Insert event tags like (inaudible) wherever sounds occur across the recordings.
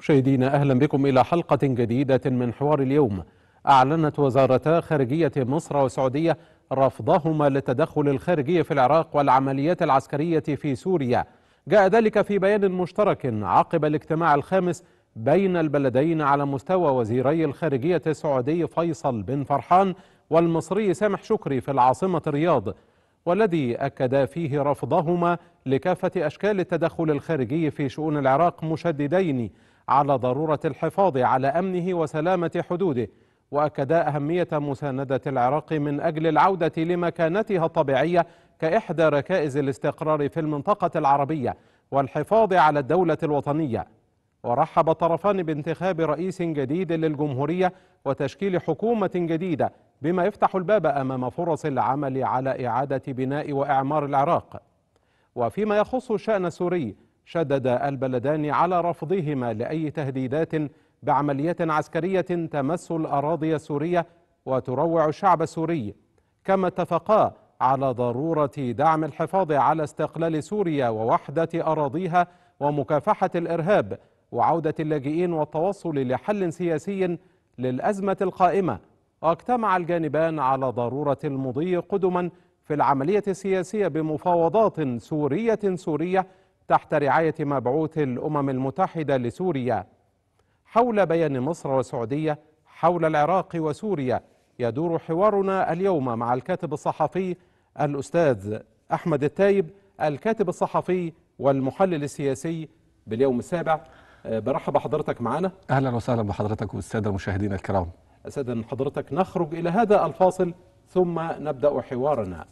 مشاهدينا أهلا بكم إلى حلقة جديدة من حوار اليوم أعلنت وزارتا خارجية مصر والسعودية رفضهما للتدخل الخارجي في العراق والعمليات العسكرية في سوريا جاء ذلك في بيان مشترك عقب الاجتماع الخامس بين البلدين على مستوى وزيري الخارجية السعودي فيصل بن فرحان والمصري سامح شكري في العاصمة الرياض والذي أكد فيه رفضهما لكافة أشكال التدخل الخارجي في شؤون العراق مشددين على ضرورة الحفاظ على أمنه وسلامة حدوده وأكد أهمية مساندة العراق من أجل العودة لمكانتها الطبيعية كإحدى ركائز الاستقرار في المنطقة العربية والحفاظ على الدولة الوطنية ورحب الطرفان بانتخاب رئيس جديد للجمهورية وتشكيل حكومة جديدة بما يفتح الباب أمام فرص العمل على إعادة بناء وإعمار العراق وفيما يخص الشأن السوري شدد البلدان على رفضهما لأي تهديدات بعملية عسكرية تمس الأراضي السورية وتروع الشعب السوري كما اتفقا على ضرورة دعم الحفاظ على استقلال سوريا ووحدة أراضيها ومكافحة الإرهاب وعودة اللاجئين والتوصل لحل سياسي للأزمة القائمة واجتمع الجانبان على ضرورة المضي قدما في العملية السياسية بمفاوضات سورية سورية تحت رعاية مبعوث الأمم المتحدة لسوريا حول بيان مصر والسعودية حول العراق وسوريا يدور حوارنا اليوم مع الكاتب الصحفي الأستاذ أحمد التايب الكاتب الصحفي والمحلل السياسي باليوم السابع آه، برحب حضرتك معنا أهلا وسهلا بحضرتك والسادة المشاهدين الكرام أسادا حضرتك نخرج إلى هذا الفاصل ثم نبدأ حوارنا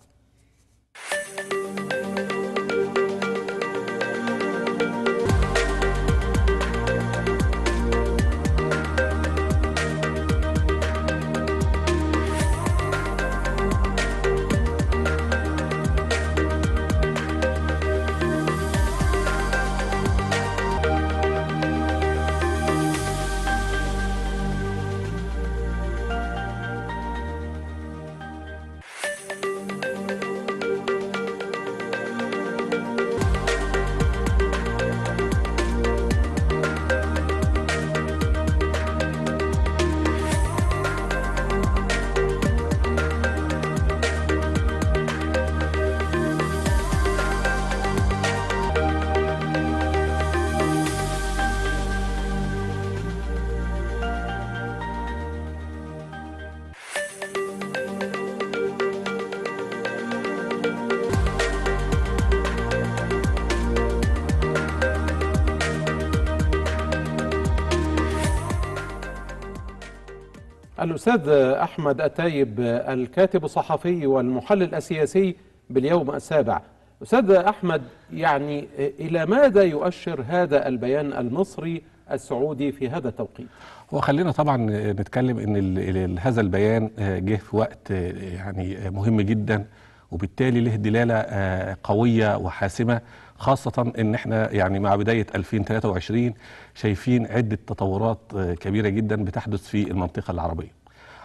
الأستاذ أحمد أتايب الكاتب الصحفي والمحلل السياسي باليوم السابع أستاذ أحمد يعني إلى ماذا يؤشر هذا البيان المصري السعودي في هذا التوقيت وخلينا طبعا نتكلم ان هذا البيان آه، جه في وقت آه، يعني مهم جدا وبالتالي له دلاله آه، قويه وحاسمه خاصه ان احنا يعني مع بدايه 2023 شايفين عده تطورات كبيره جدا بتحدث في المنطقه العربيه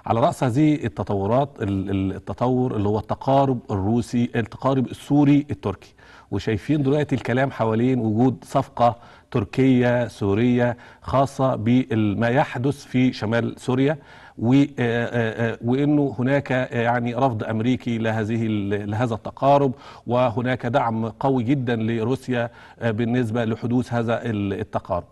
على رأس هذه التطورات التطور اللي هو التقارب الروسي التقارب السوري التركي وشايفين دلوقتي الكلام حوالين وجود صفقة تركية سورية خاصة بما يحدث في شمال سوريا وانه هناك يعني رفض امريكي لهذه لهذا التقارب وهناك دعم قوي جدا لروسيا بالنسبه لحدوث هذا التقارب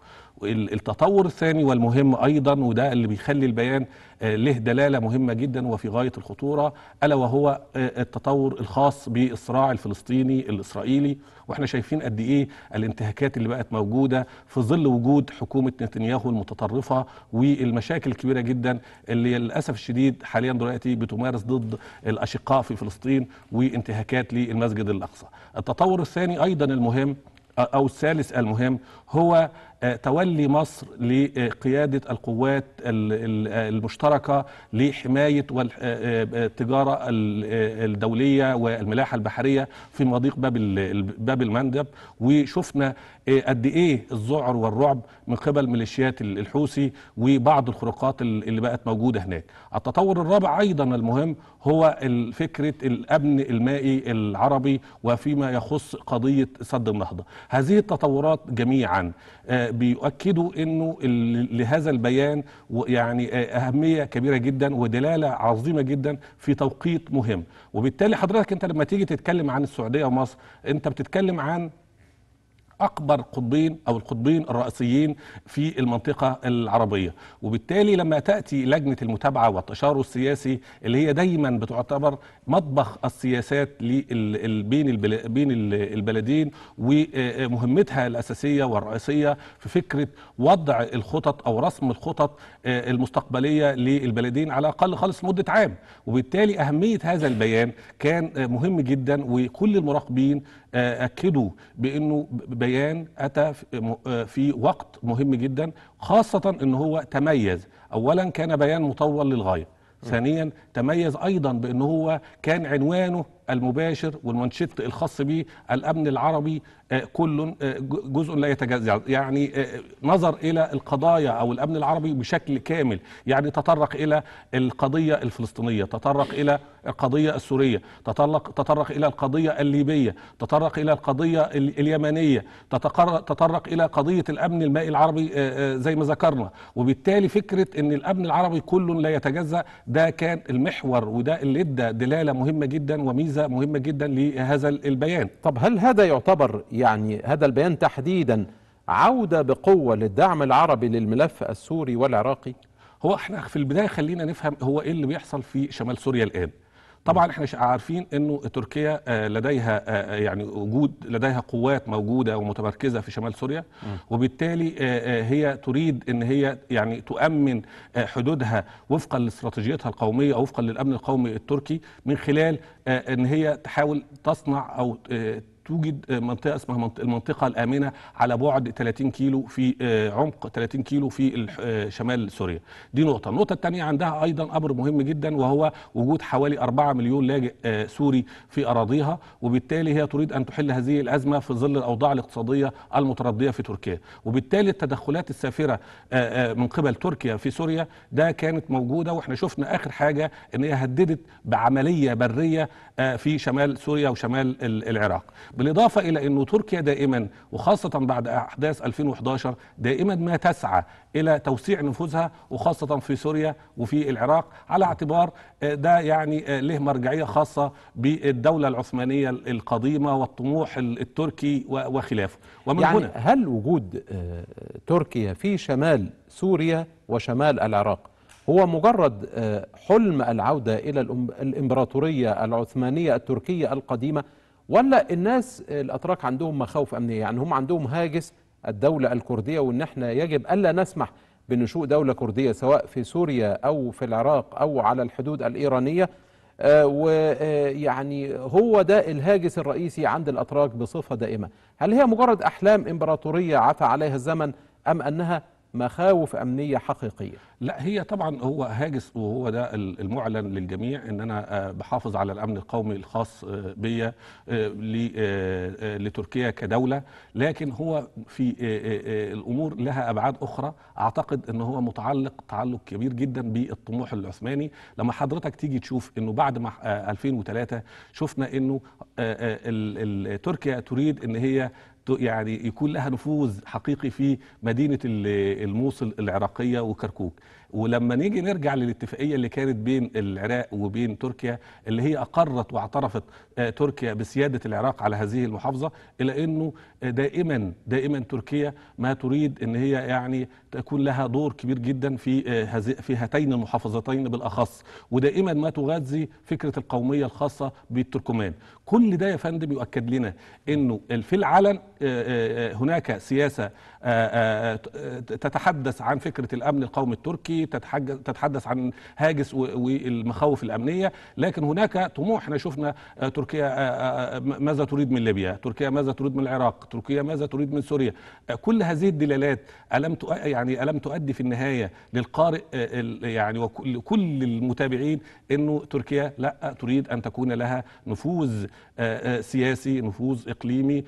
التطور الثاني والمهم ايضا وده اللي بيخلي البيان آه، له دلاله مهمه جدا وفي غايه الخطوره الا وهو آه، التطور الخاص بالصراع الفلسطيني الاسرائيلي واحنا شايفين قد ايه الانتهاكات اللي بقت موجوده في ظل وجود حكومه نتنياهو المتطرفه والمشاكل الكبيره جدا اللي للاسف الشديد حاليا دلوقتي بتمارس ضد الاشقاء في فلسطين وانتهاكات للمسجد الاقصى. التطور الثاني ايضا المهم آه، او الثالث المهم هو آه، تولي مصر لقيادة القوات المشتركة لحماية آه، آه، التجارة الدولية والملاحة البحرية في مضيق باب باب المندب وشفنا قد ايه الذعر والرعب من قبل ميليشيات الحوثي وبعض الخروقات اللي بقت موجودة هناك. التطور الرابع أيضا المهم هو فكرة الأمن المائي العربي وفيما يخص قضية سد النهضة. هذه التطورات جميعا آه، بيؤكدوا انه لهذا البيان يعني آه، اهميه كبيره جدا ودلاله عظيمه جدا في توقيت مهم وبالتالي حضرتك انت لما تيجي تتكلم عن السعوديه ومصر انت بتتكلم عن اكبر قطبين او القطبين الرئيسيين في المنطقه العربيه وبالتالي لما تاتي لجنه المتابعه والتشاور السياسي اللي هي دايما بتعتبر مطبخ السياسات بين بين البلدين ومهمتها الاساسيه والرئيسيه في فكره وضع الخطط او رسم الخطط المستقبليه للبلدين على الاقل خالص مده عام وبالتالي اهميه هذا البيان كان مهم جدا وكل المراقبين اكدوا بانه بيان اتى في وقت مهم جدا خاصه ان هو تميز اولا كان بيان مطول للغايه ثانيا تميز ايضا بان هو كان عنوانه المباشر والمنشط الخاص به الامن العربي آه، كل آه، جزء لا يتجزأ يعني آه، نظر الى القضايا او الامن العربي بشكل كامل يعني تطرق الى القضيه الفلسطينيه تطرق الى القضيه السوريه تطرق تطرق الى القضيه الليبيه تطرق الى القضيه اليمنيه تطرق الى قضيه الامن المائي العربي زي ما ذكرنا وبالتالي فكره ان الامن العربي كل لا يتجزأ ده كان المحور وده اللي ادى دلاله مهمه جدا وميزه مهمه جدا لهذا البيان طب هل هذا يعتبر يعني هذا البيان تحديدا عوده بقوه للدعم العربي للملف السوري والعراقي هو احنا في البدايه خلينا نفهم هو ايه اللي بيحصل في شمال سوريا الان طبعا احنا عارفين انه تركيا آه، لديها آه، آه، يعني وجود لديها قوات موجوده ومتمركزه في شمال سوريا وبالتالي هي تريد ان هي يعني تؤمن حدودها وفقا لاستراتيجيتها القوميه او وفقا للامن القومي التركي من خلال ان هي تحاول تصنع او توجد آه، منطقه اسمها المنطقه الامنه على بعد 30 كيلو في آه، عمق 30 كيلو في آه، شمال سوريا دي نقطه النقطه الثانيه عندها ايضا امر مهم جدا وهو وجود حوالي 4 مليون لاجئ سوري في اراضيها وبالتالي هي تريد ان تحل هذه الازمه في ظل الاوضاع الاقتصاديه المترديه في تركيا وبالتالي التدخلات السافره من قبل تركيا في سوريا ده كانت موجوده واحنا شفنا اخر حاجه ان هي هددت بعمليه بريه في شمال سوريا وشمال العراق بالإضافة إلى أن تركيا دائما وخاصة بعد أحداث 2011 دائما ما تسعى إلى توسيع نفوذها وخاصة في سوريا وفي العراق على اعتبار آه، ده يعني آه، له مرجعية خاصة بالدولة العثمانية القديمة والطموح التركي وخلافه ومن يعني هنا هل وجود آه، تركيا في شمال سوريا وشمال العراق هو مجرد حلم العودة إلى الإمبراطورية العثمانية التركية القديمة ولا الناس الأتراك عندهم مخاوف أمنية يعني هم عندهم هاجس الدولة الكردية وإن احنا يجب ألا نسمح بنشوء دولة كردية سواء في سوريا أو في العراق أو على الحدود الإيرانية آه، ويعني آه، هو ده الهاجس الرئيسي عند الأتراك بصفة دائمة هل هي مجرد أحلام إمبراطورية عفى عليها الزمن أم أنها مخاوف امنيه حقيقيه لا هي طبعا هو هاجس وهو ده المعلن للجميع ان انا آه، بحافظ على الامن القومي الخاص آه، بيا آه، لتركيا كدوله لكن هو في الامور لها ابعاد اخرى اعتقد ان هو متعلق تعلق كبير جدا بالطموح العثماني لما حضرتك تيجي تشوف انه بعد ما 2003 شفنا انه تركيا تريد ان هي يعني يكون لها نفوذ حقيقي في مدينه الموصل العراقيه وكركوك ولما نيجي نرجع للاتفاقيه اللي كانت بين العراق وبين تركيا اللي هي اقرت واعترفت آه، تركيا بسياده العراق على هذه المحافظه الا انه آه، دائما دائما تركيا ما تريد ان هي يعني تكون لها دور كبير جدا في آه، في هاتين المحافظتين بالاخص ودائما ما تغذي فكره القوميه الخاصه بالتركمان كل ده يا فندم يؤكد لنا انه في العلن هناك سياسه آه، آه، تتحدث عن فكرة الأمن القومي التركي تتحدث عن هاجس والمخاوف الأمنية لكن هناك طموح احنا شفنا آه، تركيا ماذا تريد من ليبيا تركيا ماذا تريد من العراق تركيا ماذا تريد من سوريا كل هذه الدلالات ألم يعني ألم تؤدي في النهاية للقارئ يعني وكل المتابعين أنه تركيا لا تريد أن تكون لها نفوذ سياسي نفوذ إقليمي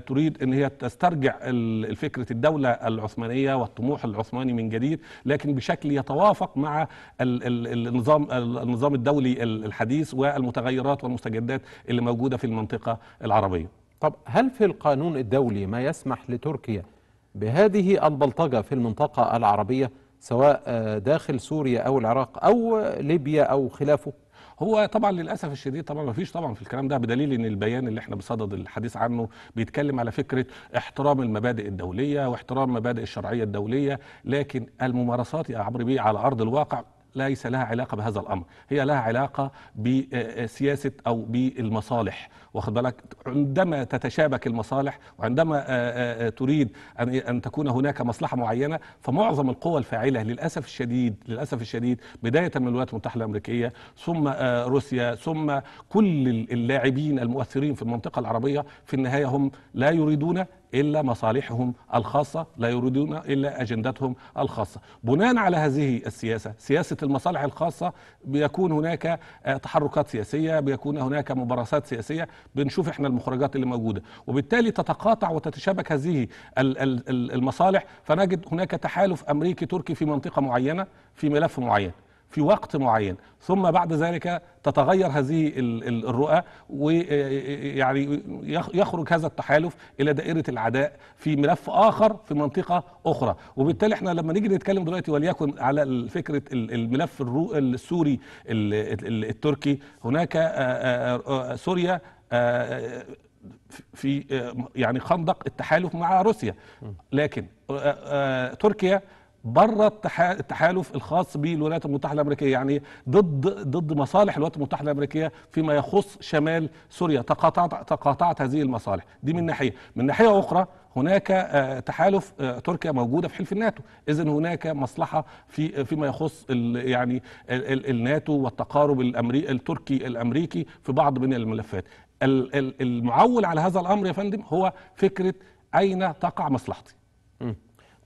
تريد أن هي تسترجع ال فكره الدوله العثمانيه والطموح العثماني من جديد لكن بشكل يتوافق مع النظام النظام الدولي الحديث والمتغيرات والمستجدات اللي موجوده في المنطقه العربيه. طب هل في القانون الدولي ما يسمح لتركيا بهذه البلطجه في المنطقه العربيه سواء داخل سوريا او العراق او ليبيا او خلافه؟ هو طبعا للاسف الشديد طبعا ما فيش طبعا في الكلام ده بدليل ان البيان اللي احنا بصدد الحديث عنه بيتكلم على فكره احترام المبادئ الدوليه واحترام مبادئ الشرعيه الدوليه لكن الممارسات يا عمرو بيه على ارض الواقع ليس لها علاقه بهذا الامر هي لها علاقه بسياسه او بالمصالح واخد بالك عندما تتشابك المصالح وعندما آه، آه، آه، تريد ان ان تكون هناك مصلحه معينه فمعظم القوى الفاعله للاسف الشديد للاسف الشديد بدايه من الولايات المتحده الامريكيه ثم روسيا ثم كل اللاعبين المؤثرين في المنطقه العربيه في النهايه هم لا يريدون إلا مصالحهم الخاصة لا يريدون إلا أجندتهم الخاصة بناء على هذه السياسة سياسة المصالح الخاصة بيكون هناك آه، تحركات سياسية بيكون هناك ممارسات سياسية بنشوف إحنا المخرجات اللي موجودة وبالتالي تتقاطع وتتشابك هذه المصالح فنجد هناك تحالف أمريكي تركي في منطقة معينة في ملف معين في وقت معين ثم بعد ذلك تتغير هذه الرؤى ويعني يخرج هذا التحالف الى دائره العداء في ملف اخر في منطقه اخرى وبالتالي احنا لما نيجي نتكلم دلوقتي وليكن على فكره الملف السوري التركي هناك سوريا في يعني خندق التحالف مع روسيا لكن تركيا بره التحالف الخاص بالولايات المتحده الامريكيه يعني ضد ضد مصالح الولايات المتحده الامريكيه فيما يخص شمال سوريا تقاطعت تقاطعت هذه المصالح دي من ناحيه من ناحيه اخرى هناك آه، تحالف آه، تركيا موجوده في حلف الناتو اذا هناك مصلحه في فيما يخص يعني الناتو والتقارب الامريكي التركي الامريكي في بعض من الملفات المعول على هذا الامر يا فندم هو فكره اين تقع مصلحتي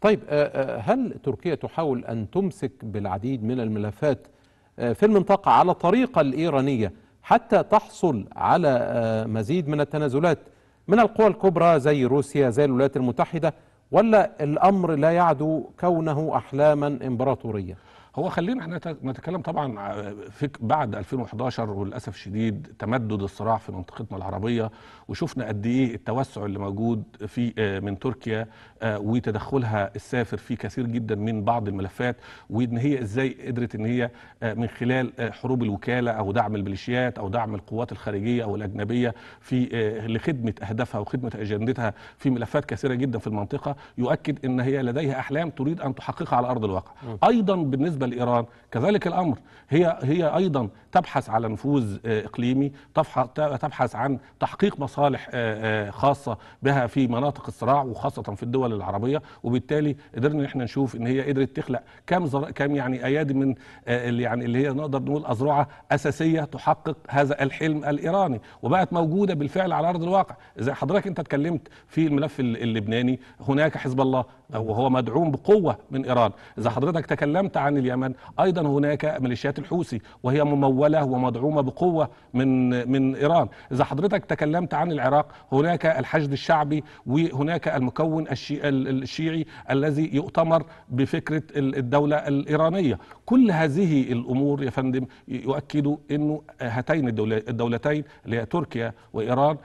طيب آه، آه، هل تركيا تحاول أن تمسك بالعديد من الملفات آه، في المنطقة على الطريقة الإيرانية حتى تحصل على مزيد من التنازلات من القوى الكبرى زي روسيا زي الولايات المتحدة ولا الأمر لا يعدو كونه أحلاما إمبراطورية هو خلينا احنا نتكلم طبعا آه، بعد 2011 وللاسف الشديد تمدد الصراع في منطقتنا العربيه وشفنا قد ايه التوسع اللي موجود في آه، من تركيا آه، وتدخلها السافر في كثير جدا من بعض الملفات وان هي ازاي قدرت ان هي من خلال حروب الوكاله او دعم الميليشيات او دعم القوات الخارجيه او الاجنبيه في لخدمه اهدافها وخدمه اجندتها في ملفات كثيره جدا في المنطقه يؤكد ان هي لديها احلام تريد ان تحققها على ارض الواقع ايضا بالنسبه بالنسبه لايران كذلك الامر هي هي ايضا تبحث على نفوذ آه، اقليمي تبحث عن تحقيق مصالح آه، آه، خاصه بها في مناطق الصراع وخاصه في الدول العربيه وبالتالي قدرنا ان احنا نشوف ان هي قدرت تخلق كم كم يعني ايادي من اللي يعني اللي هي نقدر نقول اذرعه اساسيه تحقق هذا الحلم الايراني وبقت موجوده بالفعل على ارض الواقع اذا حضرتك انت اتكلمت في الملف اللبناني هناك حزب الله وهو مدعوم بقوه من ايران اذا حضرتك تكلمت عن اليمن اليمن ايضا هناك ميليشيات الحوثي وهي مموله ومدعومه بقوه من من ايران اذا حضرتك تكلمت عن العراق هناك الحشد الشعبي وهناك المكون الشيعي الذي يؤتمر بفكره الدوله الايرانيه كل هذه الامور يا فندم يؤكد انه هاتين الدولتين اللي هي تركيا وايران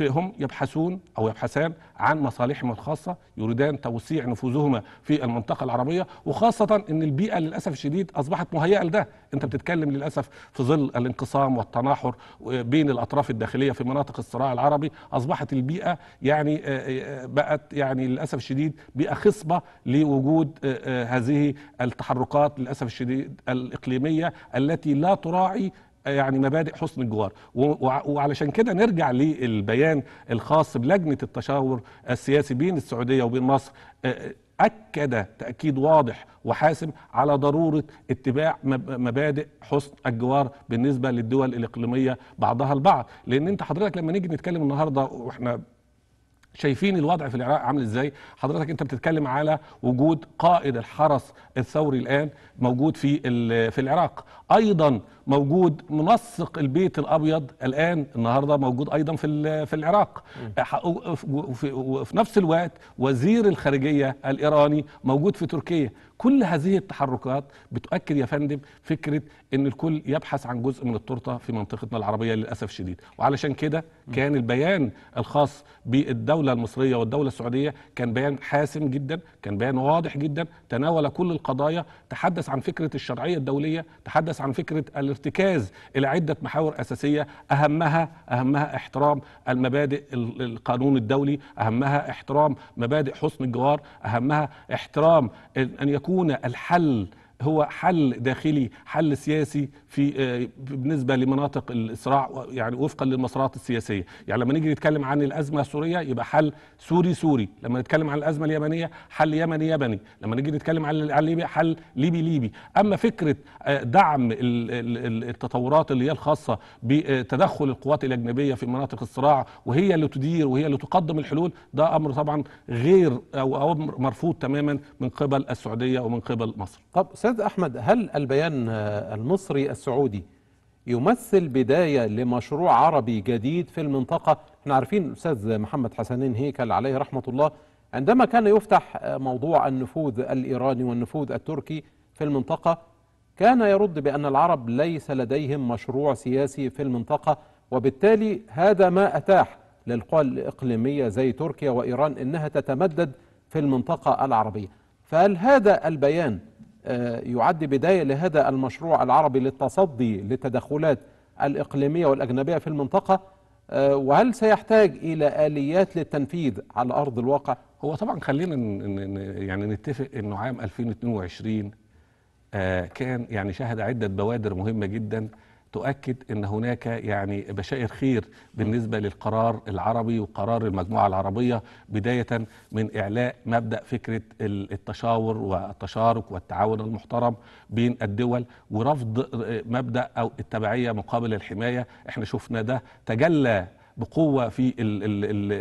هم يبحثون أو يبحثان عن مصالحهم الخاصة يريدان توسيع نفوذهما في المنطقة العربية وخاصة أن البيئة للأسف الشديد أصبحت مهيئة لده أنت بتتكلم للأسف في ظل الانقسام والتناحر بين الأطراف الداخلية في مناطق الصراع العربي أصبحت البيئة يعني آه، آه، بقت يعني للأسف الشديد بيئة خصبة لوجود آه، هذه التحركات للأسف الشديد الإقليمية التي لا تراعي يعني مبادئ حسن الجوار وعلشان كده نرجع للبيان الخاص بلجنه التشاور السياسي بين السعوديه وبين مصر اكد تاكيد واضح وحاسم على ضروره اتباع مبادئ حسن الجوار بالنسبه للدول الاقليميه بعضها البعض لان انت حضرتك لما نيجي نتكلم النهارده واحنا شايفين الوضع في العراق عامل ازاي حضرتك انت بتتكلم على وجود قائد الحرس الثوري الان موجود في في العراق ايضا موجود منسق البيت الابيض الان النهارده موجود ايضا في في العراق وفي نفس الوقت وزير الخارجيه الايراني موجود في تركيا كل هذه التحركات بتؤكد يا فندم فكره ان الكل يبحث عن جزء من التورته في منطقتنا العربيه للاسف الشديد وعلشان كده كان البيان الخاص بالدوله المصريه والدوله السعوديه كان بيان حاسم جدا كان بيان واضح جدا تناول كل القضايا تحدث عن فكره الشرعيه الدوليه تحدث عن فكره الارتكاز الى عده محاور اساسيه اهمها اهمها احترام المبادئ القانون الدولي اهمها احترام مبادئ حسن الجوار اهمها احترام ان يكون يكون الحل هو حل داخلي حل سياسي في آه، بالنسبه لمناطق الصراع يعني وفقا للمسارات السياسيه يعني لما نيجي نتكلم عن الازمه السوريه يبقى حل سوري سوري لما نتكلم عن الازمه اليمنيه حل يمني يمني لما نيجي نتكلم عن ليبيا حل ليبي ليبي اما فكره آه، دعم التطورات اللي هي الخاصه بتدخل القوات الاجنبيه في مناطق الصراع وهي اللي تدير وهي اللي تقدم الحلول ده امر طبعا غير او امر مرفوض تماما من قبل السعوديه ومن قبل مصر طب أستاذ أحمد هل البيان المصري السعودي يمثل بداية لمشروع عربي جديد في المنطقة احنا عارفين الأستاذ محمد حسنين هيكل عليه رحمة الله عندما كان يفتح موضوع النفوذ الإيراني والنفوذ التركي في المنطقة كان يرد بأن العرب ليس لديهم مشروع سياسي في المنطقة وبالتالي هذا ما أتاح للقوى الإقليمية زي تركيا وإيران إنها تتمدد في المنطقة العربية فهل هذا البيان يعد بداية لهذا المشروع العربي للتصدي للتدخلات الإقليمية والأجنبية في المنطقة آه، وهل سيحتاج إلى آليات للتنفيذ على أرض الواقع؟ هو طبعا خلينا يعني نتفق أنه عام 2022 آه، كان يعني شهد عدة بوادر مهمة جدا تؤكد ان هناك يعني بشائر خير بالنسبه للقرار العربي وقرار المجموعه العربيه بدايه من اعلاء مبدا فكره التشاور والتشارك والتعاون المحترم بين الدول ورفض مبدا او التبعيه مقابل الحمايه احنا شفنا ده تجلى بقوه في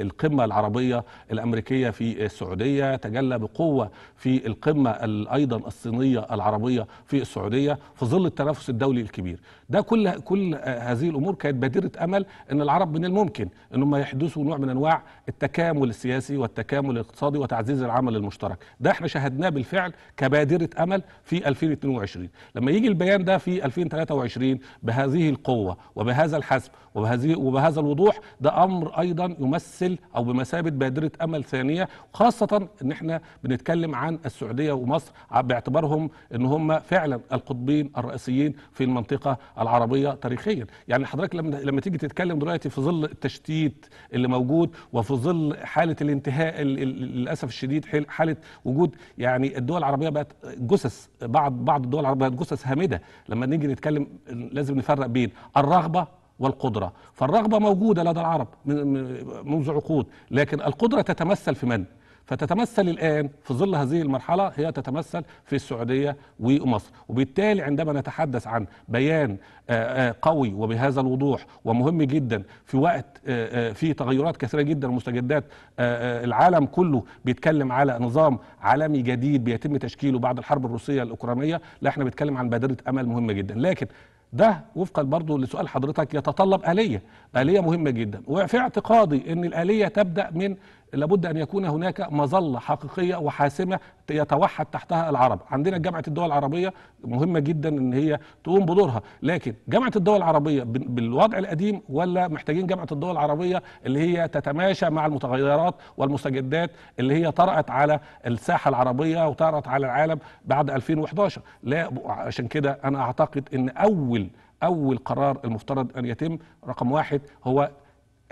القمه العربيه الامريكيه في السعوديه تجلى بقوه في القمه ايضا الصينيه العربيه في السعوديه في ظل التنافس الدولي الكبير ده كل كل هذه الامور كانت بادره امل ان العرب من الممكن انهم يحدثوا نوع من انواع التكامل السياسي والتكامل الاقتصادي وتعزيز العمل المشترك ده احنا شاهدناه بالفعل كبادره امل في 2022 لما يجي البيان ده في 2023 بهذه القوه وبهذا الحسم وبهذه وبهذا الوضوح ده امر ايضا يمثل او بمثابه بادره امل ثانيه خاصه ان احنا بنتكلم عن السعوديه ومصر باعتبارهم ان هم فعلا القطبين الرئيسيين في المنطقه العربيه تاريخيا يعني حضرتك لما لما تيجي تتكلم دلوقتي في ظل التشتيت اللي موجود وفي ظل حاله الانتهاء للاسف الشديد حاله وجود يعني الدول العربيه بقت جثث بعض بعض الدول العربيه بقت جثث هامده لما نيجي نتكلم لازم نفرق بين الرغبه والقدرة فالرغبة موجودة لدى العرب منذ عقود لكن القدرة تتمثل في من؟ فتتمثل الآن في ظل هذه المرحلة هي تتمثل في السعودية ومصر وبالتالي عندما نتحدث عن بيان آه، آه، قوي وبهذا الوضوح ومهم جدا في وقت آه، في تغيرات كثيرة جدا ومستجدات العالم كله بيتكلم على نظام عالمي جديد بيتم تشكيله بعد الحرب الروسية الأوكرانية لا احنا بنتكلم عن بادرة أمل مهمة جدا لكن ده وفقا برضه لسؤال حضرتك يتطلب آلية آلية مهمة جدا وفي اعتقادي أن الآلية تبدأ من لابد ان يكون هناك مظله حقيقيه وحاسمه يتوحد تحتها العرب عندنا جامعه الدول العربيه مهمه جدا ان هي تقوم بدورها لكن جامعه الدول العربيه بالوضع القديم ولا محتاجين جامعه الدول العربيه اللي هي تتماشى مع المتغيرات والمستجدات اللي هي طرأت على الساحه العربيه وطرأت على العالم بعد 2011 لا عشان كده انا اعتقد ان اول اول قرار المفترض ان يتم رقم واحد هو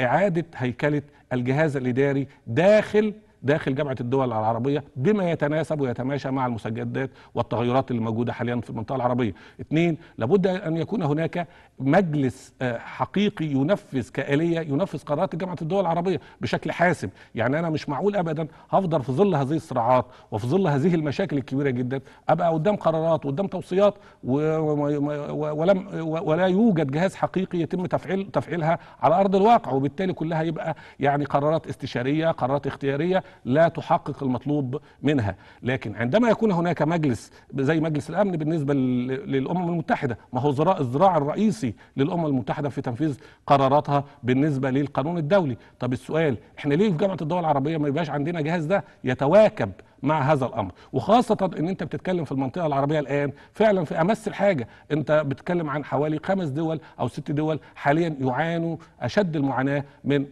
إعادة هيكلة الجهاز الإداري داخل داخل جامعه الدول العربيه بما يتناسب ويتماشى مع المسجدات والتغيرات اللي موجوده حاليا في المنطقه العربيه. اثنين لابد ان يكون هناك مجلس آه، حقيقي ينفذ كاليه ينفذ قرارات جامعه الدول العربيه بشكل حاسم، يعني انا مش معقول ابدا هفضل في ظل هذه الصراعات وفي ظل هذه المشاكل الكبيره جدا ابقى قدام قرارات وقدام توصيات ولم ولا يوجد جهاز حقيقي يتم تفعيل تفعيلها على ارض الواقع وبالتالي كلها يبقى يعني قرارات استشاريه، قرارات اختياريه لا تحقق المطلوب منها لكن عندما يكون هناك مجلس زي مجلس الامن بالنسبه للامم المتحده ما هو زراء الذراع الرئيسي للامم المتحده في تنفيذ قراراتها بالنسبه للقانون الدولي طب السؤال احنا ليه في جامعه الدول العربيه ما يبقاش عندنا جهاز ده يتواكب مع هذا الامر وخاصه ان انت بتتكلم في المنطقه العربيه الان فعلا في امس الحاجه انت بتتكلم عن حوالي خمس دول او ست دول حاليا يعانوا اشد المعاناه من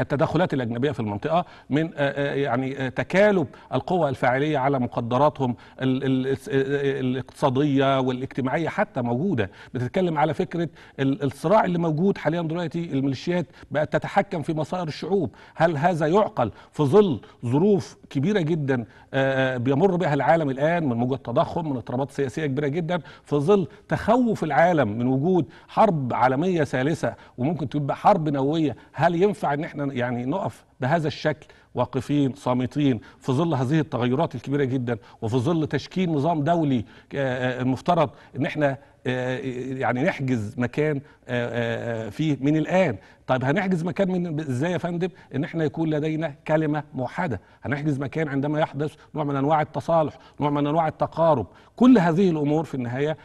التدخلات الاجنبيه في المنطقه من آه، آه، يعني آه، تكالب القوى الفاعليه على مقدراتهم الاقتصاديه والاجتماعيه حتى موجوده بتتكلم على فكره الصراع اللي موجود حاليا دلوقتي الميليشيات بقت تتحكم في مصائر الشعوب هل هذا يعقل في ظل ظروف كبيره جدا بيمر بها العالم الان من موجه تضخم من اضطرابات سياسيه كبيره جدا في ظل تخوف العالم من وجود حرب عالميه ثالثه وممكن تبقى حرب نوويه هل ينفع ان احنا يعني نقف بهذا الشكل واقفين صامتين في ظل هذه التغيرات الكبيره جدا وفي ظل تشكيل نظام دولي المفترض آه، آه، ان احنا آه، يعني نحجز مكان فيه من الان طيب هنحجز مكان من ازاي يا فندم ان احنا يكون لدينا كلمه موحده هنحجز مكان عندما يحدث نوع من انواع التصالح نوع من انواع التقارب كل هذه الامور في النهايه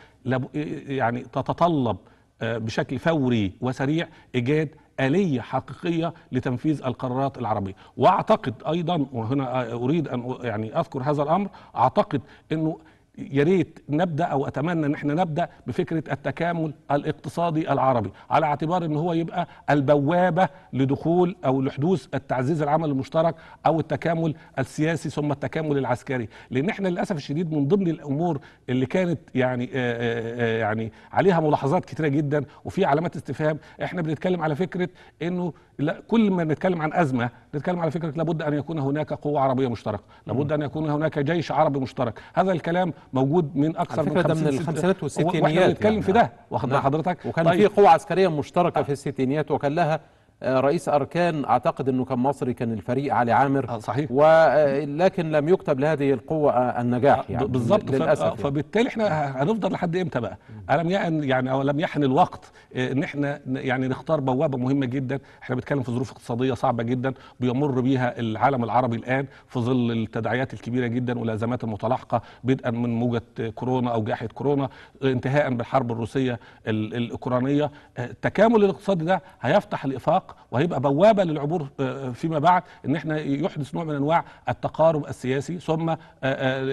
يعني تتطلب بشكل فوري وسريع ايجاد آلية حقيقية لتنفيذ القرارات العربية وأعتقد أيضا وهنا أريد أن يعني أذكر هذا الأمر أعتقد أنه يا ريت نبدا او اتمنى ان احنا نبدا بفكره التكامل الاقتصادي العربي على اعتبار ان هو يبقى البوابه لدخول او لحدوث التعزيز العمل المشترك او التكامل السياسي ثم التكامل العسكري لان احنا للاسف الشديد من ضمن الامور اللي كانت يعني آآ آه، آآ آه، آه، يعني عليها ملاحظات كتيره جدا وفي علامات استفهام احنا بنتكلم على فكره انه لا كل ما نتكلم عن ازمه نتكلم على فكره لابد ان يكون هناك قوه عربيه مشتركه لابد ان يكون هناك جيش عربي مشترك هذا الكلام موجود من اكثر من من الخمسينات والستينيات واحنا بنتكلم يعني. في ده نعم. واخد بال حضرتك وكان طيب. في قوه عسكريه مشتركه في الستينيات وكان لها آه، رئيس اركان اعتقد انه كان مصري كان الفريق علي عامر آه، صحيح ولكن آه، لم يكتب لهذه القوه النجاح يعني بالظبط للاسف يعني. فبالتالي احنا هنفضل لحد امتى بقى؟ الم يعن يعني او لم يحن الوقت ان احنا يعني نختار بوابه مهمه جدا احنا بنتكلم في ظروف اقتصاديه صعبه جدا بيمر بيها العالم العربي الان في ظل التداعيات الكبيره جدا والازمات المتلاحقه بدءا من موجه كورونا او جائحه كورونا انتهاء بالحرب الروسيه الاوكرانيه التكامل الاقتصادي ده هيفتح الافاق النطاق وهيبقى بوابه للعبور آه، آه، فيما بعد ان احنا يحدث نوع من انواع التقارب السياسي ثم آه،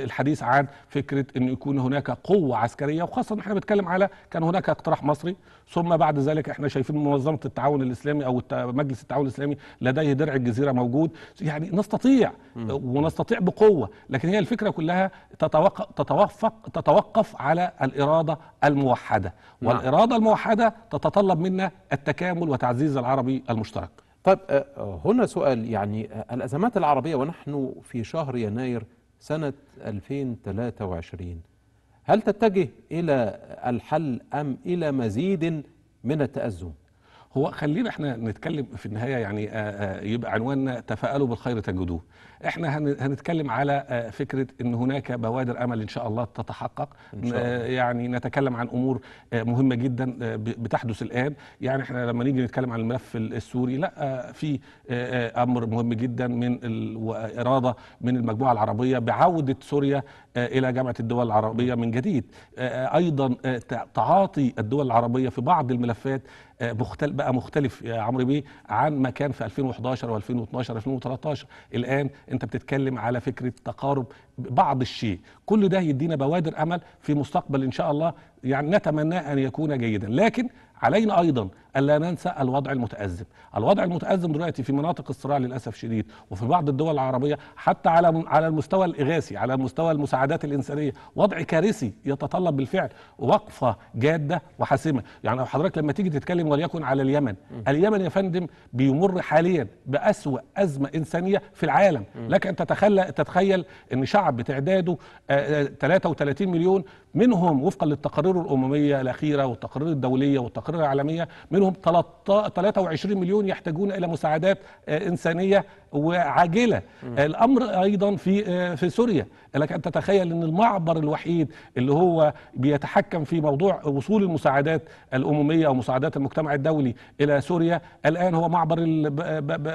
الحديث عن فكره ان يكون هناك قوه عسكريه وخاصه احنا بنتكلم على كان هناك اقتراح مصري ثم بعد ذلك احنا شايفين منظمه التعاون الاسلامي او مجلس التعاون الاسلامي لديه درع الجزيره موجود يعني نستطيع ونستطيع بقوه لكن هي الفكره كلها تتوقف تتوقف, تتوقف على الاراده الموحده نعم. والاراده الموحده تتطلب منا التكامل وتعزيز العربي المشترك طيب آه، آه، هنا سؤال يعني آه، الازمات العربيه ونحن في شهر يناير سنه 2023 هل تتجه إلى الحل أم إلى مزيد من التأزم هو خلينا احنا نتكلم في النهايه يعني آه، آه، يبقى عنواننا تفائلوا بالخير تجدوه احنا هنتكلم على آه، فكره ان هناك بوادر امل ان شاء الله تتحقق إن شاء الله. آه، يعني نتكلم عن امور آه، مهمه جدا بتحدث الان يعني احنا لما نيجي نتكلم عن الملف السوري لا في امر مهم جدا من واراده من المجموعه العربيه بعوده سوريا الى جامعه الدول العربيه من جديد ايضا تعاطي الدول العربيه في بعض الملفات مختلف بقى مختلف يا عمرو بيه عن ما كان في 2011 و2012 و 2013 الان انت بتتكلم على فكره تقارب بعض الشيء كل ده يدينا بوادر امل في مستقبل ان شاء الله يعني نتمنى ان يكون جيدا لكن علينا ايضا الا ننسى الوضع المتازم الوضع المتازم دلوقتي في مناطق الصراع للاسف شديد وفي بعض الدول العربيه حتى على على المستوى الاغاثي على مستوى المساعدات الانسانيه وضع كارثي يتطلب بالفعل وقفه جاده وحاسمه يعني لو حضرتك لما تيجي تتكلم وليكن على اليمن اليمن يا فندم بيمر حاليا باسوا ازمه انسانيه في العالم لك ان تتخلى تتخيل ان شعب تعداده 33 مليون منهم وفقا للتقارير الامميه الاخيره والتقارير الدوليه والتقارير العالميه من منهم 23 مليون يحتاجون الى مساعدات آه، انسانيه وعاجله الامر ايضا في آه، في سوريا لك ان تتخيل ان المعبر الوحيد اللي هو بيتحكم في موضوع وصول المساعدات الامميه ومساعدات المجتمع الدولي الى سوريا الان هو معبر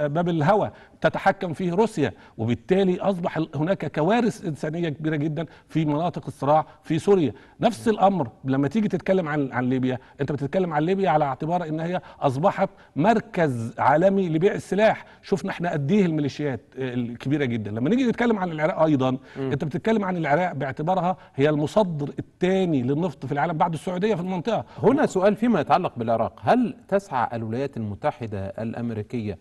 باب الهوى تتحكم فيه روسيا وبالتالي اصبح هناك كوارث انسانيه كبيره جدا في مناطق الصراع في سوريا نفس الامر لما تيجي تتكلم عن عن ليبيا انت بتتكلم عن ليبيا على اعتبار ان هي اصبحت مركز عالمي لبيع السلاح شفنا احنا قد ايه الميليشيات الكبيره جدا لما نيجي نتكلم عن العراق ايضا م. انت بتتكلم عن العراق باعتبارها هي المصدر الثاني للنفط في العالم بعد السعوديه في المنطقه هنا سؤال فيما يتعلق بالعراق هل تسعى الولايات المتحده الامريكيه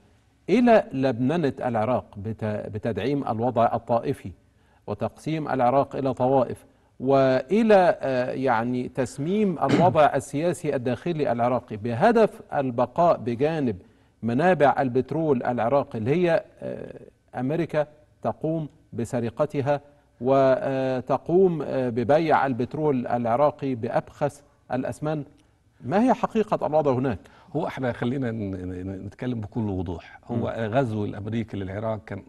الى لبننه العراق بتدعيم الوضع الطائفي وتقسيم العراق الى طوائف والى آه، يعني تسميم الوضع السياسي الداخلي العراقي بهدف البقاء بجانب منابع البترول العراقي اللي هي آه، أمريكا تقوم بسرقتها وتقوم آه، آه، ببيع البترول العراقي بأبخس الاسمان ما هي حقيقة الوضع هناك؟ هو احنا خلينا نتكلم بكل وضوح هو م. غزو الامريكي للعراق كان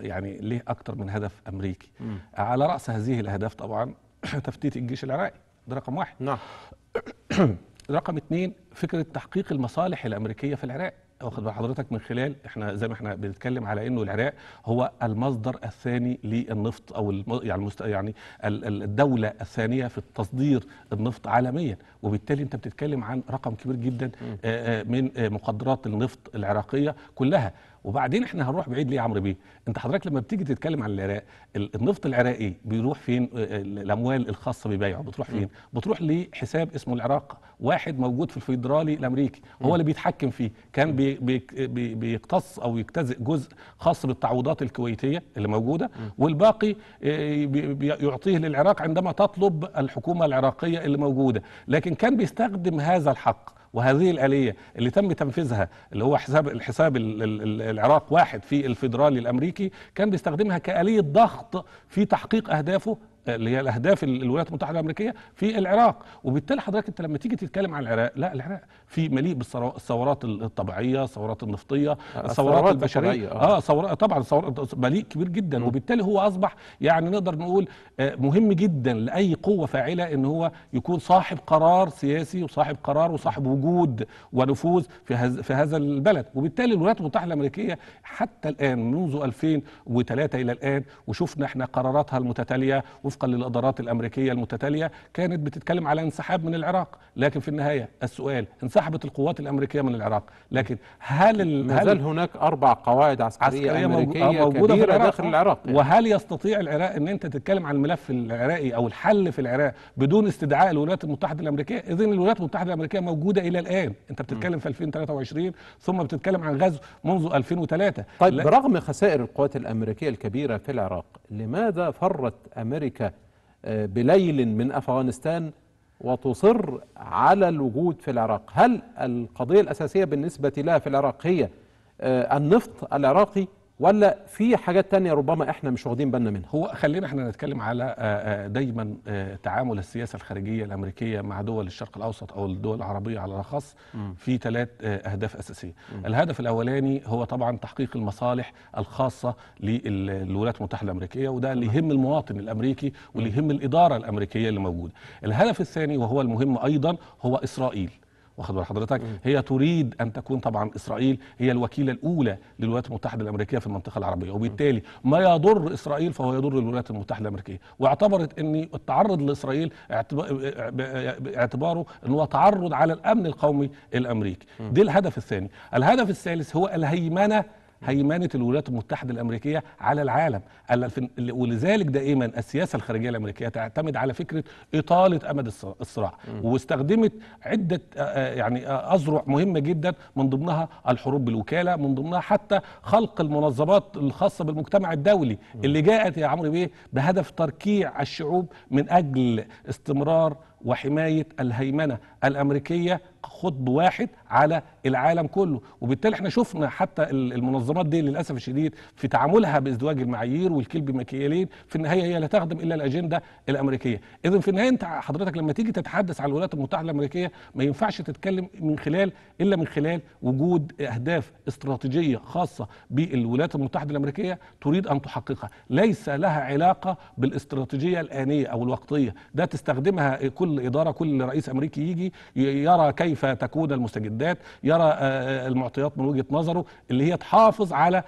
يعني ليه اكتر من هدف امريكي م. على راس هذه الاهداف طبعا (clears throat) تفتيت الجيش العراقي ده رقم واحد نعم (clears throat) رقم اثنين فكره تحقيق المصالح الامريكيه في العراق واخد بال حضرتك من خلال احنا زي ما احنا بنتكلم على انه العراق هو المصدر الثاني للنفط او يعني المست... يعني الدوله الثانيه في تصدير النفط عالميا وبالتالي انت بتتكلم عن رقم كبير جدا من مقدرات النفط العراقيه كلها وبعدين احنا هنروح بعيد ليه يا عمرو بيه انت حضرتك لما بتيجي تتكلم عن العراق النفط العراقي بيروح فين آه، آه، الاموال الخاصه ببيعه بتروح فين بتروح لحساب اسمه العراق واحد موجود في الفيدرالي الامريكي هو اللي بيتحكم فيه كان بي بي بيقتص او يجتزئ جزء خاص بالتعويضات الكويتيه اللي موجوده والباقي آه، يعطيه للعراق عندما تطلب الحكومه العراقيه اللي موجوده لكن كان بيستخدم هذا الحق وهذه الآلية اللي تم تنفيذها اللي هو حساب الحساب العراق واحد في الفيدرالي الأمريكي كان بيستخدمها كآلية ضغط في تحقيق أهدافه اللي هي الاهداف الولايات المتحده الامريكيه في العراق وبالتالي حضرتك انت لما تيجي تتكلم عن العراق لا العراق في مليء بالثورات الطبيعيه الثورات النفطيه آه، الثورات البشريه اه, آه، ثورات طبعا ثورات مليء كبير جدا م. وبالتالي هو اصبح يعني نقدر نقول آه، مهم جدا لاي قوه فاعله ان هو يكون صاحب قرار سياسي وصاحب قرار وصاحب وجود ونفوذ في هز في هذا البلد وبالتالي الولايات المتحده الامريكيه حتى الان منذ 2003 الى الان وشفنا احنا قراراتها المتتاليه وفقا للادارات الامريكيه المتتاليه كانت بتتكلم على انسحاب من العراق لكن في النهايه السؤال انسحبت القوات الامريكيه من العراق لكن هل هل مازال هناك اربع قواعد عسكريه, عسكرية امريكيه موجوده في العراق داخل العراق يعني. وهل يستطيع العراق ان انت تتكلم عن الملف العراقي او الحل في العراق بدون استدعاء الولايات المتحده الامريكيه اذا الولايات المتحده الامريكيه موجوده الى الان انت بتتكلم في 2023 ثم بتتكلم عن غزو منذ 2003 طيب برغم خسائر القوات الامريكيه الكبيره في العراق لماذا فرت امريكا بليل من أفغانستان وتصر على الوجود في العراق هل القضية الأساسية بالنسبة لها في العراق هي آه، النفط العراقي ولا في حاجات تانية ربما احنا مش واخدين بالنا منها هو خلينا احنا نتكلم على آه، آه، دايما آه، تعامل السياسه الخارجيه الامريكيه مع دول الشرق الاوسط او الدول العربيه على الاخص في ثلاث اهداف اساسيه م. الهدف الاولاني هو طبعا تحقيق المصالح الخاصه للولايات المتحده الامريكيه وده اللي يهم المواطن الامريكي واللي يهم الاداره الامريكيه اللي موجوده الهدف الثاني وهو المهم ايضا هو اسرائيل واخد بال حضرتك هي تريد ان تكون طبعا اسرائيل هي الوكيله الاولى للولايات المتحده الامريكيه في المنطقه العربيه وبالتالي ما يضر اسرائيل فهو يضر الولايات المتحده الامريكيه واعتبرت ان التعرض لاسرائيل آه، آه، اعتباره ان هو تعرض على الامن القومي الامريكي ده الهدف الثاني الهدف الثالث هو الهيمنه هيمنه الولايات المتحده الامريكيه على العالم ولذلك دائما السياسه الخارجيه الامريكيه تعتمد على فكره اطاله امد الصراع واستخدمت عده آه، آه، يعني اذرع آه، مهمه جدا من ضمنها الحروب بالوكاله من ضمنها حتى خلق المنظمات الخاصه بالمجتمع الدولي اللي جاءت يا عمرو بيه بهدف تركيع الشعوب من اجل استمرار وحمايه الهيمنه الامريكيه خطب واحد على العالم كله وبالتالي احنا شفنا حتى المنظمات دي للاسف الشديد في تعاملها بازدواج المعايير والكلب بمكيالين في النهايه هي لا تخدم الا الاجنده الامريكيه اذا في النهايه انت حضرتك لما تيجي تتحدث عن الولايات المتحده الامريكيه ما ينفعش تتكلم من خلال الا من خلال وجود اهداف استراتيجيه خاصه بالولايات المتحده الامريكيه تريد ان تحققها ليس لها علاقه بالاستراتيجيه الانيه او الوقتيه ده تستخدمها كل اداره كل رئيس امريكي يجي يرى كيف تكون المستجدات يرى المعطيات من وجهه نظره اللي هي تحافظ على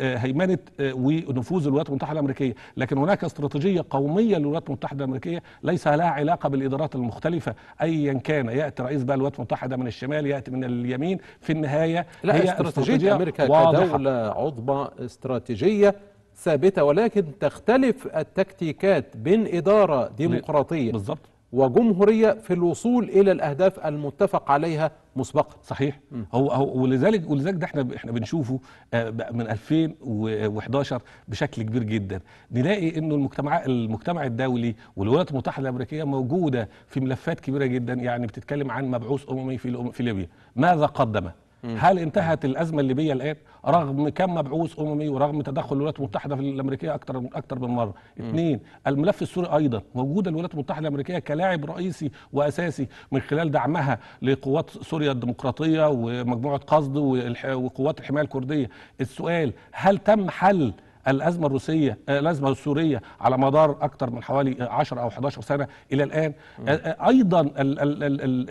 هيمنه ونفوذ الولايات المتحده الامريكيه لكن هناك استراتيجيه قوميه للولايات المتحده الامريكيه ليس لها علاقه بالادارات المختلفه ايا كان ياتي رئيس بقى الولايات المتحده من الشمال ياتي من اليمين في النهايه لا هي استراتيجيه, استراتيجية امريكا كدوله عظمى استراتيجيه ثابته ولكن تختلف التكتيكات بين اداره ديمقراطيه بالظبط وجمهورية في الوصول إلى الأهداف المتفق عليها مسبقا صحيح هو هو ولذلك ولذلك ده احنا احنا بنشوفه آه، من 2011 بشكل كبير جدا نلاقي انه المجتمع المجتمع الدولي والولايات المتحده الامريكيه موجوده في ملفات كبيره جدا يعني بتتكلم عن مبعوث اممي في في ليبيا ماذا قدم هل انتهت الازمه الليبيه الان رغم كم مبعوث اممي ورغم تدخل الولايات المتحده في الامريكيه اكثر اكثر من مره اثنين الملف السوري ايضا موجوده الولايات المتحده الامريكيه كلاعب رئيسي واساسي من خلال دعمها لقوات سوريا الديمقراطيه ومجموعه قصد وقوات الحمايه الكرديه السؤال هل تم حل الازمه الروسيه آه، الازمه السوريه على مدار اكثر من حوالي 10 آه، او 11 سنه الى الان آه، ايضا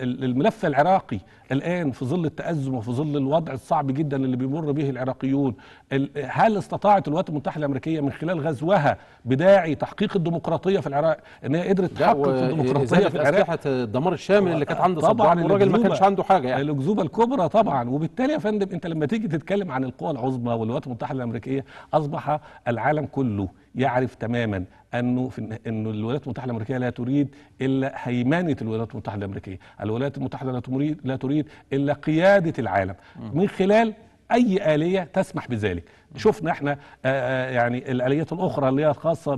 الملف العراقي الان في ظل التازم وفي ظل الوضع الصعب جدا اللي بيمر به العراقيون هل استطاعت الولايات المتحده الامريكيه من خلال غزوها بداعي تحقيق الديمقراطيه في العراق ان هي قدرت تحقق الديمقراطيه في العراق اسلحه الدمار الشامل اللي كانت عند صدام والراجل ما كانش عنده حاجه يعني الاكذوبه الكبرى طبعا وبالتالي يا فندم انت لما تيجي تتكلم عن القوى العظمى والولايات المتحده الامريكيه اصبح العالم كله يعرف تماما انه في انه الولايات المتحده الامريكيه لا تريد الا هيمنه الولايات المتحده الامريكيه، الولايات المتحده لا تريد لا تريد الا قياده العالم من خلال اي اليه تسمح بذلك شفنا احنا يعني الاليات الاخرى اللي هي خاصه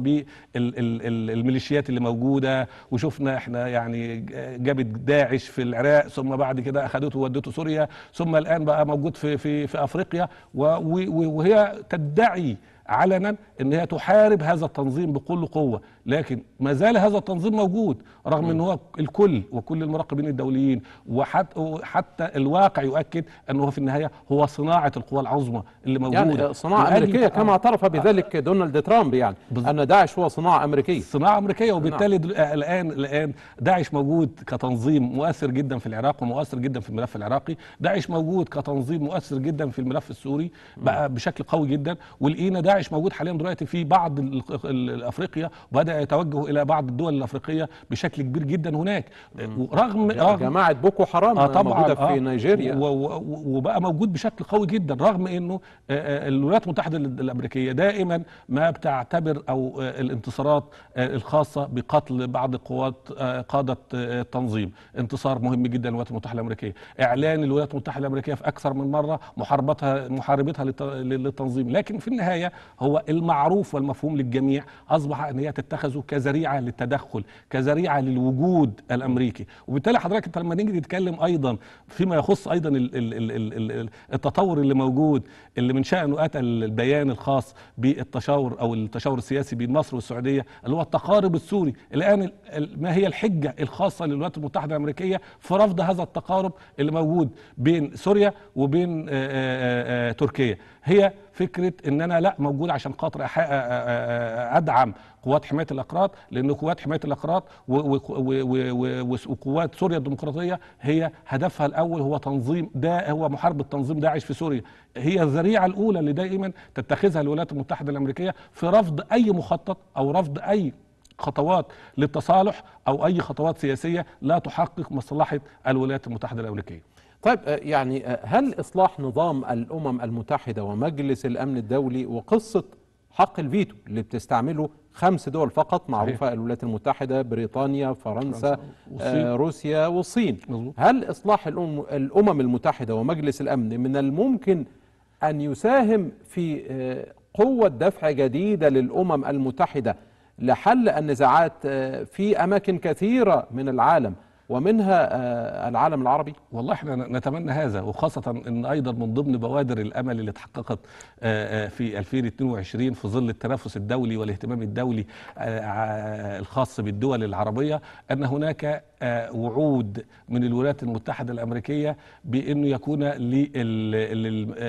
بالميليشيات اللي موجوده وشفنا احنا يعني جابت داعش في العراق ثم بعد كده اخذته وودته سوريا ثم الان بقى موجود في في في افريقيا وهي تدعي علنا ان هي تحارب هذا التنظيم بكل قوه لكن ما زال هذا التنظيم موجود رغم ان هو الكل وكل المراقبين الدوليين وحتى الواقع يؤكد انه في النهايه هو صناعه القوى العظمى اللي يعني موجوده يعني صناعه امريكيه كما اعترف بذلك دونالد ترامب يعني ان داعش هو صناعه امريكيه صناعه امريكيه وبالتالي آه، الان الان داعش موجود كتنظيم مؤثر جدا في العراق ومؤثر جدا في الملف العراقي داعش موجود كتنظيم مؤثر جدا في الملف السوري بقى بشكل قوي جدا ولقينا داعش موجود حاليا دلوقتي في بعض افريقيا وبدا بدأ يتوجه إلى بعض الدول الأفريقية بشكل كبير جدا هناك رغم رغم جماعة بوكو حرام آه طبعا موجودة في آه نيجيريا وبقى موجود بشكل قوي جدا رغم إنه آه، آه، الولايات المتحدة الأمريكية دائما ما بتعتبر أو آه، الانتصارات الخاصة بقتل بعض قوات قادة التنظيم انتصار مهم جدا للولايات المتحدة الأمريكية إعلان الولايات المتحدة الأمريكية في أكثر من مرة محاربتها محاربتها للتنظيم لكن في النهاية هو المعروف والمفهوم للجميع أصبح أن هي تتخذ اتخذوا كذريعه للتدخل كذريعه للوجود الامريكي وبالتالي حضرتك انت لما نيجي نتكلم ايضا فيما يخص ايضا التطور اللي موجود اللي من شانه اتى البيان الخاص بالتشاور او التشاور السياسي بين مصر والسعوديه اللي هو التقارب السوري الان ما هي الحجه الخاصه للولايات المتحده الامريكيه في رفض هذا التقارب اللي موجود بين سوريا وبين تركيا هي فكره ان انا لا موجود عشان خاطر ادعم قوات حمايه الاقراط لان قوات حمايه الاقراط وقوات سوريا الديمقراطيه هي هدفها الاول هو تنظيم ده هو محاربه تنظيم داعش في سوريا هي الذريعه الاولى اللي دائما تتخذها الولايات المتحده الامريكيه في رفض اي مخطط او رفض اي خطوات للتصالح او اي خطوات سياسيه لا تحقق مصلحه الولايات المتحده الامريكيه طيب آه، يعني آه، هل إصلاح نظام الأمم المتحدة ومجلس الأمن الدولي وقصة حق الفيتو اللي بتستعمله خمس دول فقط معروفة أيه. الولايات المتحدة بريطانيا فرنسا, آه روسيا والصين مزبوط. هل إصلاح الأم الأمم المتحدة ومجلس الأمن من الممكن أن يساهم في آه، قوة دفع جديدة للأمم المتحدة لحل النزاعات في أماكن كثيرة من العالم ومنها آه، العالم العربي والله احنا نتمنى هذا وخاصة ان ايضا من ضمن بوادر الامل اللي تحققت آه، آه، في 2022 في ظل التنافس الدولي والاهتمام الدولي الخاص بالدول العربية ان هناك وعود من الولايات المتحدة الأمريكية بأنه يكون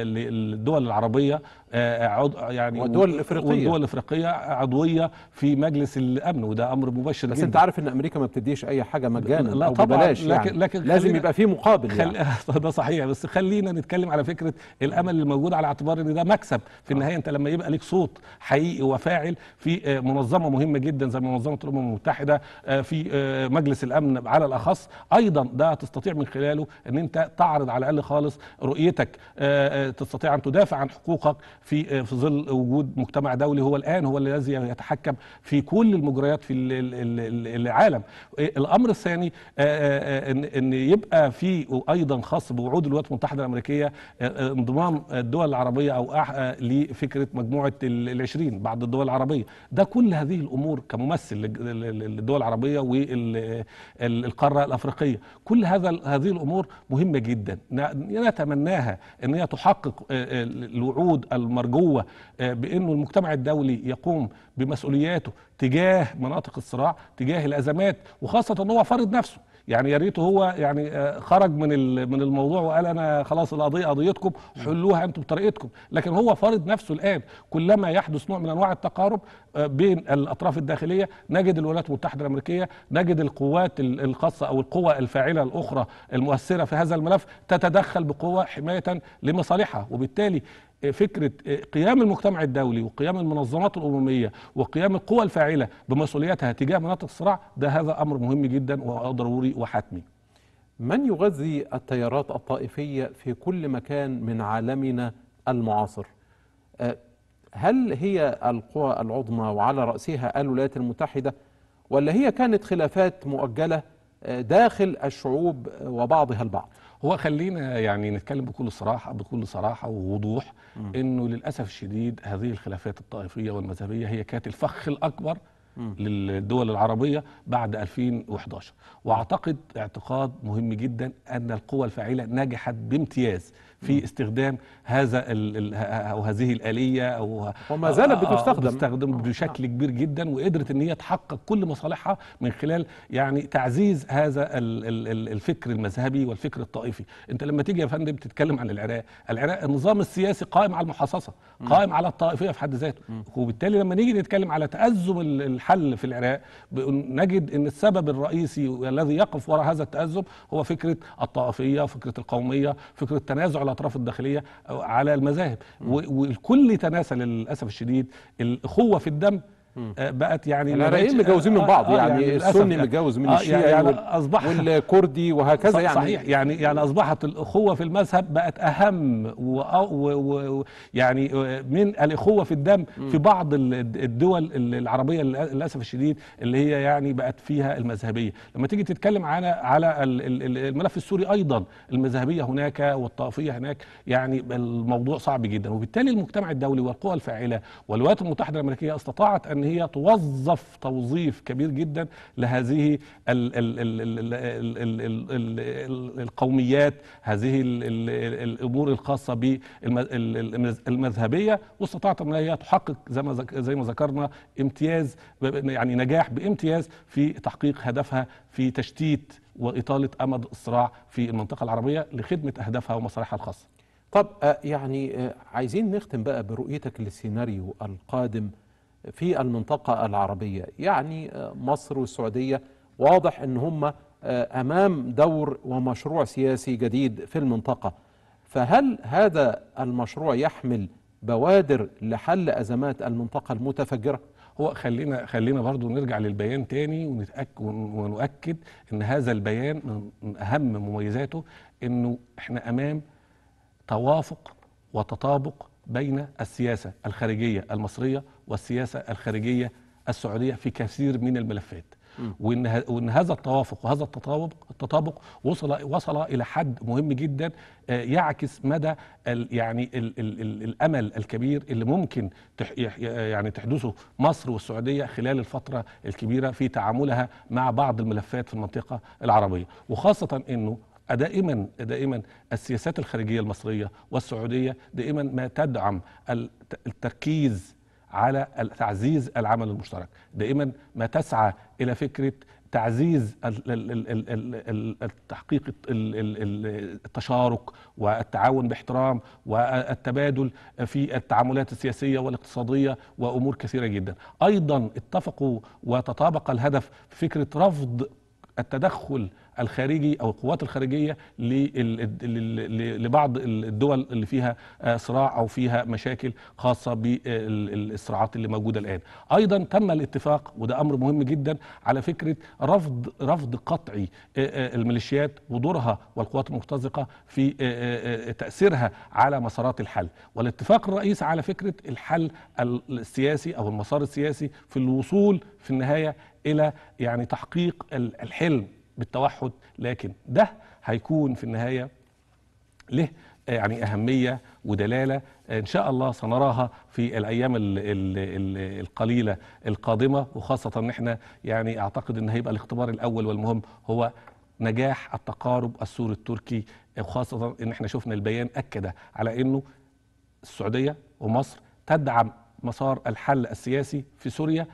للدول العربية آه، عضو يعني والدول الإفريقية والدول الإفريقية عضوية في مجلس الأمن وده أمر مباشر بس جدا. أنت عارف إن أمريكا ما بتديش أي حاجة مجانا لا أو طبعا ببلاش لكن يعني لكن لازم يبقى في مقابل يعني. (laughs) ده صحيح بس خلينا نتكلم على فكرة الأمل الموجود على اعتبار إن ده مكسب في آه. النهاية أنت لما يبقى ليك صوت حقيقي وفاعل في آه، منظمة مهمة جدا زي منظمة الأمم المتحدة في مجلس الأمن على الاخص ايضا ده تستطيع من خلاله ان انت تعرض على الاقل خالص رؤيتك آه، آه، تستطيع ان تدافع عن حقوقك في آه، في ظل وجود مجتمع دولي هو الان هو الذي يتحكم في كل المجريات في العالم إيه، الامر الثاني ان ان يبقى في ايضا خاص بوعود الولايات المتحده الامريكيه انضمام الدول العربيه او لفكره مجموعه العشرين بعض الدول العربيه ده كل هذه الامور كممثل للدول العربيه وال القاره الافريقيه كل هذا هذه الامور مهمه جدا نتمناها ان هي تحقق آه، آه، الوعود المرجوه آه، بانه المجتمع الدولي يقوم بمسؤولياته تجاه مناطق الصراع تجاه الازمات وخاصه ان هو نفسه يعني يا ريته هو يعني آه، خرج من من الموضوع وقال انا خلاص القضيه قضيتكم حلوها انتم بطريقتكم لكن هو فارض نفسه الان كلما يحدث نوع من انواع التقارب آه، بين الاطراف الداخليه نجد الولايات المتحده الامريكيه نجد القوات الخاصه او القوى الفاعله الاخرى المؤثره في هذا الملف تتدخل بقوه حمايه لمصالحها وبالتالي فكره آه، قيام المجتمع الدولي وقيام المنظمات الامميه وقيام القوى الفاعله بمسؤولياتها تجاه مناطق الصراع ده هذا امر مهم جدا وضروري وحتمي. من يغذي التيارات الطائفيه في كل مكان من عالمنا المعاصر؟ آه، هل هي القوى العظمى وعلى راسها الولايات المتحده ولا هي كانت خلافات مؤجله آه، داخل الشعوب وبعضها البعض؟ هو خلينا يعني نتكلم بكل صراحه بكل صراحه ووضوح م. انه للاسف الشديد هذه الخلافات الطائفيه والمذهبيه هي كانت الفخ الاكبر م. للدول العربيه بعد 2011 واعتقد اعتقاد مهم جدا ان القوى الفاعله نجحت بامتياز في استخدام هذا او هذه الاليه او وما زالت أه، أه، بتستخدم بتستخدم بشكل كبير جدا وقدرت ان هي تحقق كل مصالحها من خلال يعني تعزيز هذا الفكر المذهبي والفكر الطائفي انت لما تيجي يا فندم تتكلم عن العراق العراق النظام السياسي قائم على المحاصصه قائم على الطائفيه في حد ذاته وبالتالي لما نيجي نتكلم على تازم الحل في العراق نجد ان السبب الرئيسي الذي يقف وراء هذا التازم هو فكره الطائفيه فكره القوميه فكره تنازع الاطراف الداخليه على المذاهب والكل تناسى للاسف الشديد الاخوه في الدم آه، بقت يعني العراقيين متجوزين من آه، بعض آه يعني, يعني السني يعني. متجوز من آه، الشيعي يعني اصبح والكردي وهكذا يعني صحيح يعني يعني اصبحت الاخوه في المذهب بقت اهم ويعني من الاخوه في الدم في بعض الدول العربيه للاسف الشديد اللي هي يعني بقت فيها المذهبيه لما تيجي تتكلم على على الملف السوري ايضا المذهبيه هناك والطائفيه هناك يعني الموضوع صعب جدا وبالتالي المجتمع الدولي والقوى الفاعله والولايات المتحده الامريكيه استطاعت ان ان هي توظف توظيف كبير جدا لهذه القوميات هذه الامور الخاصه بالمذهبيه واستطاعت ان هي تحقق زي ما زي ما ذكرنا امتياز يعني نجاح بامتياز في تحقيق هدفها في تشتيت واطاله امد الصراع في المنطقه العربيه لخدمه اهدافها ومصالحها الخاصه. طب يعني عايزين نختم بقى برؤيتك للسيناريو القادم في المنطقة العربية يعني مصر والسعودية واضح أن هم أمام دور ومشروع سياسي جديد في المنطقة فهل هذا المشروع يحمل بوادر لحل أزمات المنطقة المتفجرة؟ هو خلينا خلينا برضو نرجع للبيان تاني ونتأكد ونؤكد ان هذا البيان من اهم مميزاته انه احنا امام توافق وتطابق بين السياسه الخارجيه المصريه والسياسه الخارجيه السعوديه في كثير من الملفات وان وان هذا التوافق وهذا التطابق التطابق وصل وصل الى حد مهم جدا آه، يعكس مدى الـ يعني الـ الـ الـ الامل الكبير اللي ممكن يعني تحدثه مصر والسعوديه خلال الفتره الكبيره في تعاملها مع بعض الملفات في المنطقه العربيه وخاصه انه دائما دائما السياسات الخارجيه المصريه والسعوديه دائما ما تدعم التركيز على تعزيز العمل المشترك دائما ما تسعى الى فكره تعزيز التحقيق التشارك والتعاون باحترام والتبادل في التعاملات السياسيه والاقتصاديه وامور كثيره جدا. ايضا اتفقوا وتطابق الهدف في فكره رفض التدخل الخارجي او القوات الخارجيه لبعض الدول اللي فيها آه، صراع او فيها مشاكل خاصه بالصراعات اللي موجوده الان ايضا تم الاتفاق وده امر مهم جدا على فكره رفض رفض قطعي آه، آه، الميليشيات ودورها والقوات المرتزقه في تاثيرها على مسارات الحل والاتفاق الرئيسي على فكره الحل السياسي او المسار السياسي في الوصول في النهايه الى يعني تحقيق الحلم بالتوحد لكن ده هيكون في النهاية له آه، يعني أهمية ودلالة آه، إن شاء الله سنراها في الأيام الـ الـ الـ القليلة القادمة وخاصة إن إحنا يعني أعتقد إن هيبقى الاختبار الأول والمهم هو نجاح التقارب السوري التركي وخاصة إن إحنا شفنا البيان أكد على إنه السعودية ومصر تدعم مسار الحل السياسي في سوريا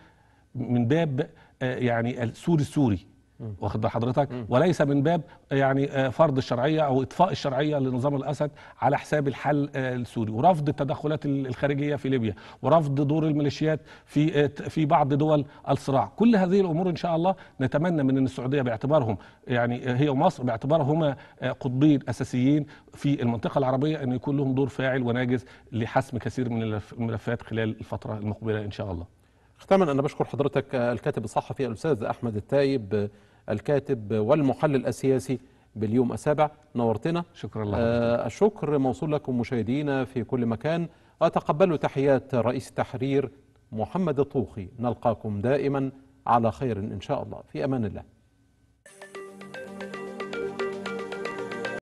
من باب آه، يعني السوري السوري واخد حضرتك وليس من باب يعني آه، فرض الشرعيه او اطفاء الشرعيه لنظام الاسد على حساب الحل آه، السوري ورفض التدخلات الخارجيه في ليبيا ورفض دور الميليشيات في آه، في بعض دول الصراع كل هذه الامور ان شاء الله نتمنى من السعوديه باعتبارهم يعني هي ومصر باعتبارهما قطبين اساسيين في المنطقه العربيه ان يكون لهم دور فاعل وناجز لحسم كثير من الملفات خلال الفتره المقبله ان شاء الله ختاما انا بشكر حضرتك الكاتب الصحفي الاستاذ احمد التايب الكاتب والمحلل السياسي باليوم السابع نورتنا شكرا لك آه الشكر موصول لكم مشاهدينا في كل مكان وتقبلوا تحيات رئيس التحرير محمد الطوخي نلقاكم دائما على خير إن شاء الله في أمان الله